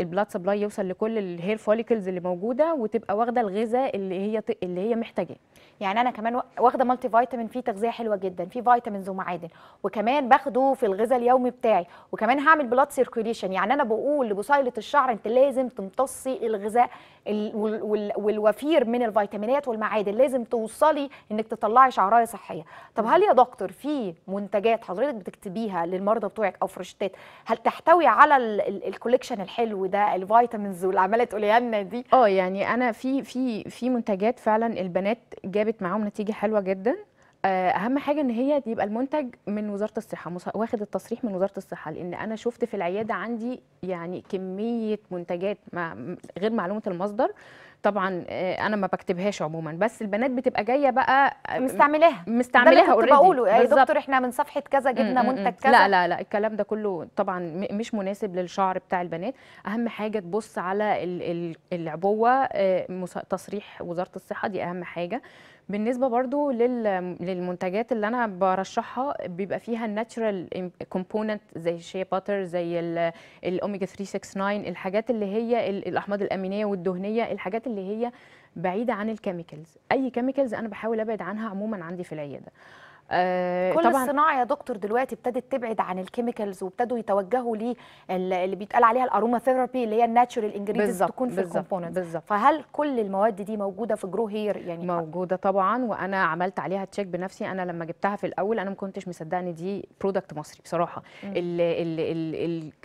البلاد سبلاي يوصل لكل الهير فوليكلز اللي موجوده وتبقى واخده الغذاء اللي هي اللي هي محتاجاه يعني انا كمان واخده مالتي فيتامين فيه تغذيه حلوه جدا فيه فيتامينز ومعادن وكمان باخده في الغذاء اليومي بتاعي وكمان هعمل بلاد سيركيوليشن يعني انا بقول لبصيله الشعر انت لازم تمتصي الغذاء والوفير من الفيتامينات والمعادن لازم توصلي انك تطلعي شعرايه صحيه طب هل يا دكتور في منتجات حضرتك بتكتبيها للمرضى بتوعك او فرشتات هل تحتوي على الكوليكشن الحلو ده الفيتامينز والعمالة تقولي لنا دي اه يعني انا في في في منتجات فعلا البنات جابت معاهم نتيجه حلوه جدا آه، اهم حاجه ان هي يبقى المنتج من وزاره الصحه واخد التصريح من وزاره الصحه لان انا شفت في العياده عندي يعني كميه منتجات ما غير معلومه المصدر طبعا آه، انا ما بكتبهاش عموما بس البنات بتبقى جايه بقى آه، مستعملاها مستعملاها اوريدي بقوله يا دكتور احنا من صفحه كذا جبنا منتج كذا لا لا لا الكلام ده كله طبعا مش مناسب للشعر بتاع البنات اهم حاجه تبص على العبوه تصريح وزاره الصحه دي اهم حاجه بالنسبه برضو للمنتجات اللي انا برشحها بيبقى فيها الناتشرال كومبوننت زي الشيا باتر زي الاوميجا 369 الحاجات اللي هي الاحماض الامينيه والدهنيه الحاجات اللي هي بعيده عن الكيميكلز اي كيميكلز انا بحاول ابعد عنها عموما عندي في العياده آه، كل طبعا الصناعه يا دكتور دلوقتي ابتدت تبعد عن الكيميكالز وابتدوا يتوجهوا ل اللي بيتقال عليها الاروما ثيرابي اللي هي الناتشورال انجريدينتس تكون في الكومبوننت فهل كل المواد دي موجوده في جرو هير يعني موجوده طبعا وانا عملت عليها تشيك بنفسي انا لما جبتها في الاول انا ما كنتش مصدقه ان دي برودكت مصري بصراحه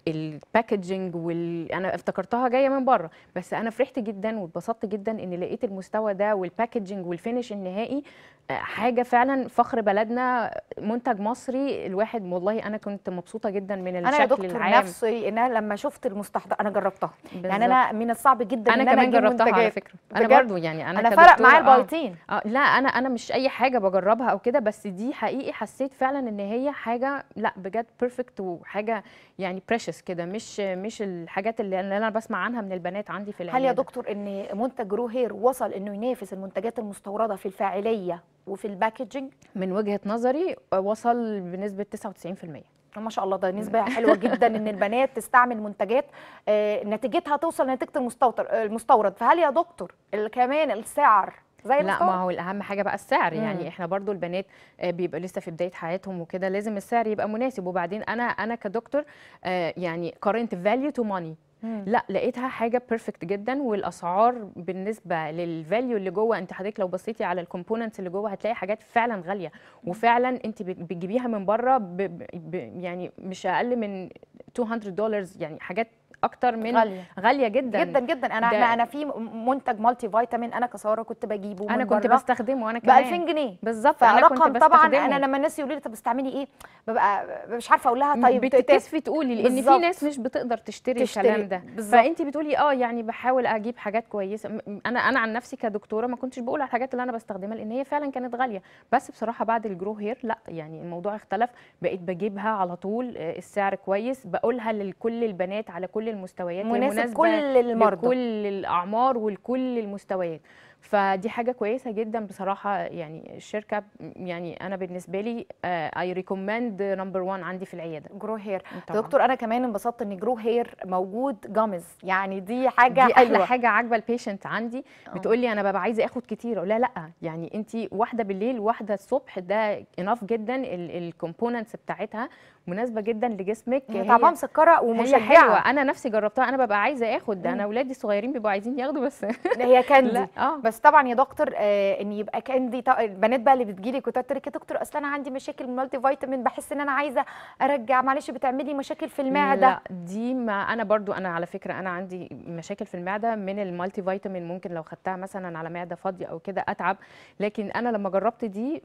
الباكجنج وال انا افتكرتها جايه من بره بس انا فرحت جدا واتبسطت جدا ان لقيت المستوى ده والباكجنج والفينش النهائي آه، حاجه فعلا فخر بلدنا خدنا منتج مصري الواحد والله انا كنت مبسوطه جدا من الشكل العام انا دكتور العام. نفسي ان انا لما شفت المستحضر انا جربتها بالزبط. يعني انا من الصعب جدا انا ان انا كمان جربتها منتجات. على فكره انا برضو يعني انا, أنا فرق معايا آه. البايتين آه. آه لا انا انا مش اي حاجه بجربها او كده بس دي حقيقي حسيت فعلا ان هي حاجه لا بجد بيرفكت وحاجه يعني بريشس كده مش مش الحاجات اللي انا بسمع عنها من البنات عندي في العياده هل يا دكتور ان منتج روهير وصل انه ينافس المنتجات المستورده في الفاعليه وفي الباكجينج من وجهه نظري آه، وصل بنسبه 99% ما شاء الله ده نسبة حلوة جدا ان البنات تستعمل منتجات آه، نتيجتها توصل لنتيجة آه، المستورد فهل يا دكتور كمان السعر زي لا ما هو الاهم حاجه بقى السعر مم. يعني احنا برضو البنات بيبقى لسه في بدايه حياتهم وكده لازم السعر يبقى مناسب وبعدين انا انا كدكتور يعني قارنت فاليو تو ماني مم. لا لقيتها حاجه بيرفكت جدا والاسعار بالنسبه للفاليو اللي جوه انت حضرتك لو بصيتي على الكومبوننتس اللي جوه هتلاقي حاجات فعلا غاليه وفعلا انت بتجيبيها من بره ب... ب... يعني مش اقل من 200 دولار يعني حاجات اكتر من غاليه غاليه جدا جدا جدا انا انا انا في منتج مالتي فيتامين انا كساره كنت بجيبه انا كنت بستخدمه انا كمان ب 2000 جنيه بالظبط انا كنت بستخدمه طبعا انا لما الناس يقولوا لي طب استعملي ايه ببقى مش عارفه اقول لها طيب بتتكسفي تقولي لان في ناس مش بتقدر تشتري, تشتري. الكلام ده بالزبط. فانت بتقولي اه يعني بحاول اجيب حاجات كويسه انا انا عن نفسي كدكتوره ما كنتش بقول على الحاجات اللي انا بستخدمها لان هي فعلا كانت غاليه بس بصراحه بعد الجرو هير لا يعني الموضوع اختلف بقيت بجيبها على طول آه، السعر كويس بقولها لكل البنات على كل المستويات مناسب كل المرضى لكل الاعمار ولكل المستويات فدي حاجه كويسه جدا بصراحه يعني الشركه يعني انا بالنسبه لي اي ريكومند نمبر 1 عندي في العياده جرو هير طبعا. دكتور انا كمان انبسطت ان جرو هير موجود جامز يعني دي حاجه دي احلى حاجه عاجبه البيشنت عندي آه. بتقول لي انا ببقى عايزه اخد كتير اقول لها لا يعني انت واحده بالليل واحده الصبح ده اناف جدا الكومبوننتس بتاعتها مناسبه جدا لجسمك هي طعمها مسكره ومشجعه هي حلوه انا نفسي جربتها انا ببقى عايزه اخد ده انا اولادي الصغيرين بيبقوا عايزين ياخدوا بس هي كاندي آه. بس طبعا يا دكتور آه ان يبقى كاندي البنات بقى اللي بتجيلك وتترك يا دكتور اصل انا عندي مشاكل مالتي فيتامين بحس ان انا عايزه ارجع معلش بتعملي مشاكل في المعده لا دي ما انا برضو انا على فكره انا عندي مشاكل في المعده من المالتي فيتامين ممكن لو خدتها مثلا على معده فاضيه او كده اتعب لكن انا لما جربت دي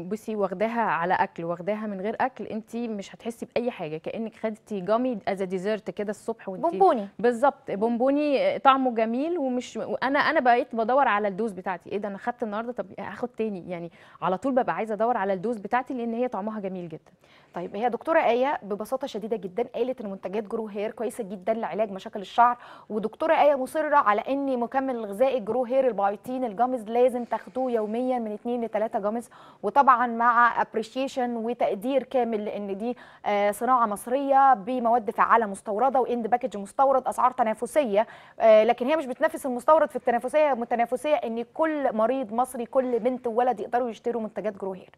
بصي واخداها على اكل واخداها من غير اكل انت مش هتحسي باي حاجه كانك خدتي جامي از ديزرت كده الصبح وانت بونبوني بالظبط بونبوني طعمه جميل ومش انا انا بقيت بدور على الدوز بتاعتي ايه ده انا خدت النهارده طب هاخد تاني يعني على طول ببقى عايزه ادور على الدوز بتاعتي لان هي طعمها جميل جدا طيب هي دكتوره ايه ببساطه شديده جدا قالت ان منتجات جرو هير كويسه جدا لعلاج مشاكل الشعر ودكتوره ايه مصره على ان مكمل الغذائي جرو هير البايتين الجامز لازم تاخدوه يوميا من 2 ل 3 جامز وطبعا طبعا مع ابريشيشن وتقدير كامل لان دي آه، صناعه مصريه بمواد فعاله مستورده واند باكج مستورد اسعار تنافسيه آه، لكن هي مش بتنافس المستورد في التنافسيه المتنافسيه ان كل مريض مصري كل بنت وولد يقدروا يشتروا منتجات جروهير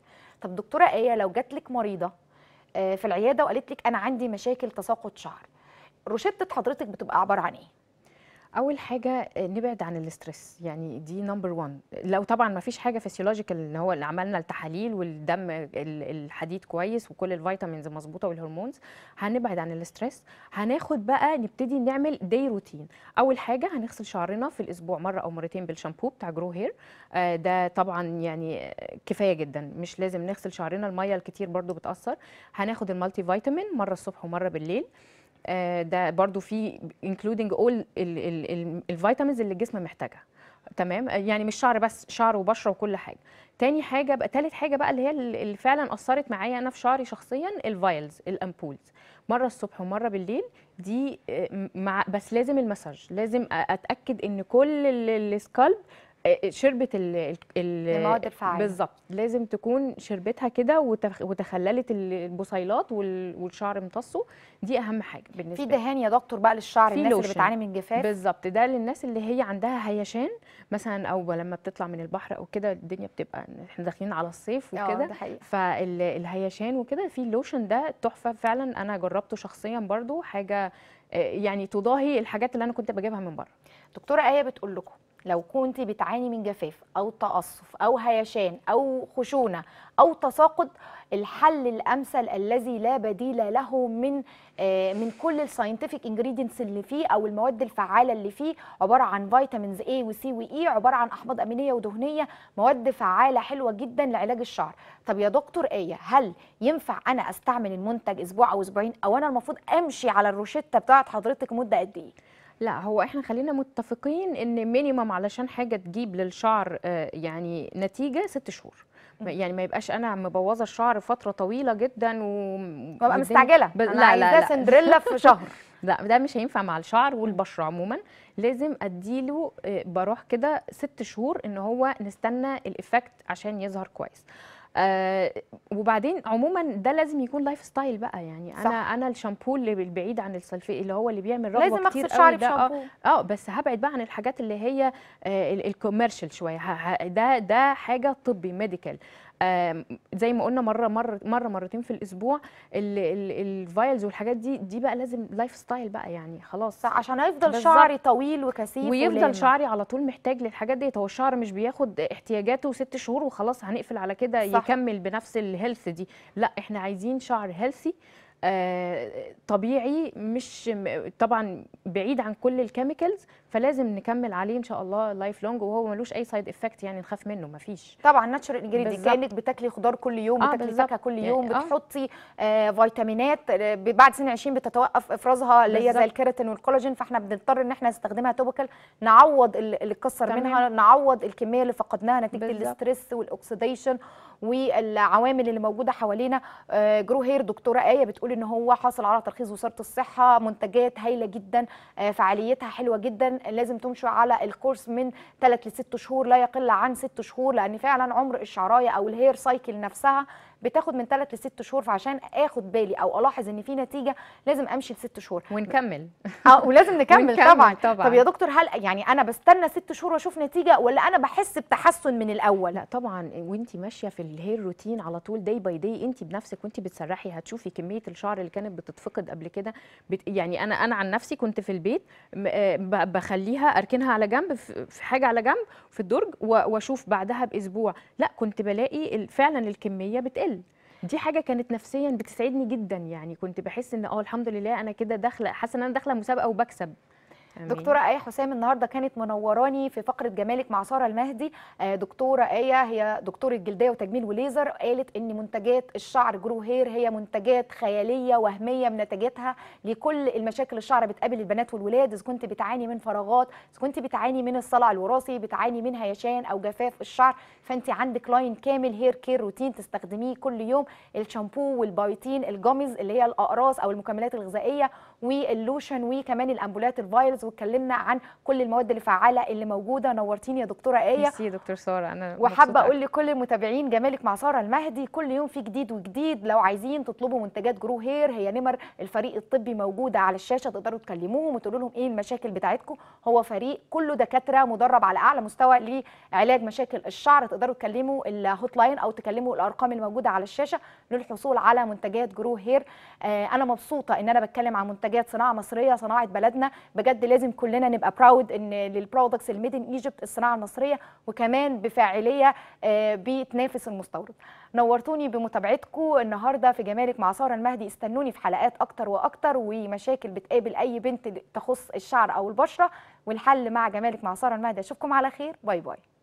طب دكتوره ايه لو جات لك مريضه آه، في العياده وقالت لك انا عندي مشاكل تساقط شعر روشتة حضرتك بتبقى عباره عن ايه اول حاجه آه، نبعد عن الاسترس يعني دي نمبر 1 لو طبعا ما فيش حاجه فيسيولوجيكال ان هو اللي عملنا التحاليل والدم الحديد كويس وكل الفيتامينز مظبوطه والهرمونز هنبعد عن الاسترس هناخد بقى نبتدي نعمل دي روتين اول حاجه هنغسل شعرنا في الاسبوع مره او مرتين بالشامبو بتاع جرو هير آه، ده طبعا يعني كفايه جدا مش لازم نغسل شعرنا الميه الكتير برده بتاثر هناخد المالتي فيتامين مره الصبح ومره بالليل آه، ده برضو فيه انكلودنج اول الفيتامينز اللي الجسم محتاجها تمام يعني مش شعر بس شعر وبشره وكل حاجه تاني حاجه بقى تالت حاجه بقى اللي هي اللي فعلا اثرت معايا انا في شعري شخصيا الفايلز الامبولز مره الصبح ومره بالليل دي آه، مع بس لازم المساج لازم اتاكد ان كل السكالب آه، شربت ال المواد الفعاله بالظبط لازم تكون شربتها كده وتخللت البصيلات والشعر امتصه دي اهم حاجه بالنسبه في دهان يا دكتور بقى للشعر الناس لوشن. اللي بتعاني من جفاف بالظبط ده للناس اللي هي عندها هيشان مثلا او لما بتطلع من البحر او كده الدنيا بتبقى احنا داخلين على الصيف آه، وكده فالهيشان وكده في اللوشن ده تحفه فعلا انا جربته شخصيا برده حاجه آه، يعني تضاهي الحاجات اللي انا كنت بجيبها من بره دكتوره ايه بتقول لكم لو كنت بتعاني من جفاف او تقصف او هيشان او خشونه او تساقط الحل الامثل الذي لا بديل له من آه، من كل الساينتفك انجريدينتس اللي فيه او المواد الفعاله اللي فيه عباره عن فيتامينز اي وسي واي عباره عن احماض امينيه ودهنيه مواد فعاله حلوه جدا لعلاج الشعر طب يا دكتور ايه هل ينفع انا استعمل المنتج اسبوع او اسبوعين او انا المفروض امشي على الروشته بتاعه حضرتك مده قد ايه لا هو احنا خلينا متفقين ان مينيمم علشان حاجه تجيب للشعر آه، يعني نتيجه ست شهور يعني ما يبقاش انا مبوظه الشعر فتره طويله جدا وببقى مستعجله ب... لا لا لا سندريلا في شهر لا ده مش هينفع مع الشعر والبشره عموما لازم اديله آه، بروح كده ست شهور ان هو نستنى الايفكت عشان يظهر كويس آه، وبعدين عموما ده لازم يكون لايف ستايل بقى يعني صح. انا الشامبو اللي البعيد عن السلفي اللي هو اللي بيعمل رغبه لازم اغسل شعري آه، بشامبو آه, اه بس هبعد بقى عن الحاجات اللي هي الكوميرشال آه، شويه ده ده حاجه طبي ميديكال زي ما قلنا مره مره مره مرتين في الاسبوع الفايلز والحاجات دي دي بقى لازم لايف ستايل بقى يعني خلاص صح عشان هيفضل شعري طويل وكثيف ويفضل شعري على طول محتاج للحاجات دي هو الشعر مش بياخد احتياجاته ست شهور وخلاص هنقفل على كده يكمل بنفس الهيلث دي لا احنا عايزين شعر هيلثي آه طبيعي مش طبعا بعيد عن كل الكيميكلز فلازم نكمل عليه ان شاء الله لايف لونج وهو ملوش اي سايد افكت يعني نخاف منه مفيش طبعا ناتشورال انجريدي كانك بتاكلي خضار كل يوم آه بتاكلي فاكهه كل يوم يعني بتحطي آه فيتامينات آه، بعد سن 20 بتتوقف افرازها اللي هي زي الكيراتين والكولاجين فاحنا بنضطر ان احنا نستخدمها توبكال نعوض اللي اتكسر منها نعوض الكميه اللي فقدناها نتيجه الاسترس والاكسديشن والعوامل اللي موجوده حوالينا جرو آه، هير دكتوره ايه بتقول ان هو حاصل على ترخيص وزاره الصحه منتجات هايله جدا فعاليتها حلوه جدا لازم تمشوا على الكورس من 3 ل 6 شهور لا يقل عن 6 شهور لان فعلا عمر الشعرايه او الهير سايكل نفسها بتاخد من 3 ل 6 شهور فعشان اخد بالي او الاحظ ان في نتيجه لازم امشي ل 6 شهور ونكمل اه ولازم نكمل طبعا طبعا طب يا دكتور هل يعني انا بستنى 6 شهور واشوف نتيجه ولا انا بحس بتحسن من الاول لا طبعا وانت ماشيه في الهير روتين على طول داي باي داي انت بنفسك وانت بتسرحي هتشوفي كميه الشعر اللي كانت بتتفقد قبل كده بت يعني انا انا عن نفسي كنت في البيت آه، بخليها اركنها على جنب في حاجه على جنب في الدرج واشوف بعدها باسبوع لا كنت بلاقي فعلا الكميه بتقل دي حاجه كانت نفسيا بتسعدني جدا يعني كنت بحس ان اه الحمد لله انا كده داخله حاسه ان انا داخله مسابقه وبكسب أمين. دكتوره ايه حسام النهارده كانت منوراني في فقره جمالك مع ساره المهدي آه، دكتوره ايه هي دكتوره جلديه وتجميل وليزر قالت ان منتجات الشعر جرو هير هي منتجات خياليه وهميه نتاجتها لكل المشاكل الشعر بتقابل البنات والولاد اذا كنت بتعاني من فراغات اذا كنت بتعاني من الصلع الوراثي بتعاني من هيشان او جفاف الشعر فانت عندك لاين كامل هير كير روتين تستخدميه كل يوم الشامبو والبايتين الجامز اللي هي الاقراص او المكملات الغذائيه واللوشن وكمان الامبولات الفايلز واتكلمنا عن كل المواد اللي اللي موجوده نورتيني يا دكتوره ايه ميرسي يا دكتور ساره انا وحابه اقول لكل المتابعين جمالك مع ساره المهدي كل يوم في جديد وجديد لو عايزين تطلبوا منتجات جرو هير هي نمر الفريق الطبي موجوده على الشاشه تقدروا تكلموهم وتقولوا لهم ايه المشاكل بتاعتكم هو فريق كله دكاتره مدرب على اعلى مستوى لعلاج مشاكل الشعر تقدروا تكلموا الهوت لاين او تكلموا الارقام الموجوده على الشاشه للحصول على منتجات جرو هير آه انا مبسوطه ان انا بتكلم عن منتجات منتجات صناعه مصريه صناعه بلدنا بجد لازم كلنا نبقى براود ان للبرودكتس الميد ان ايجيبت الصناعه المصريه وكمان بفاعليه آه، بتنافس المستورد نورتوني بمتابعتكم النهارده في جمالك مع ساره المهدي استنوني في حلقات اكتر واكتر ومشاكل بتقابل اي بنت تخص الشعر او البشره والحل مع جمالك مع ساره المهدي اشوفكم على خير باي باي